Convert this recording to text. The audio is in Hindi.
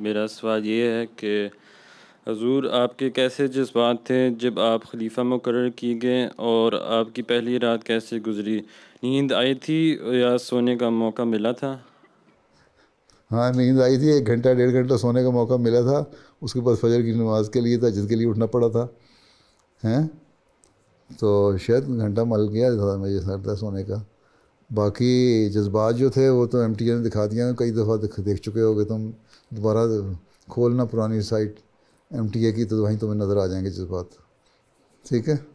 मेरा सवाल ये है कि हजूर आपके कैसे जज्बात थे जब आप खलीफा मुकर किए गए और आपकी पहली रात कैसे गुजरी नींद आई थी या सोने का मौका मिला था हाँ नींद आई थी एक घंटा डेढ़ घंटा सोने का मौका मिला था उसके बाद फजर की नमाज के लिए था जिसके लिए उठना पड़ा था हैं तो शायद घंटा मल गया था सर था सोने का बाकी जज्बात जो थे वो तो एम टी ए ने दिखा दिया कई दफ़ा देख, देख चुके होगे तुम दोबारा खोलना पुरानी साइट एम टी ए की तो वहीं तुम्हें नज़र आ जाएंगे जज्बात ठीक है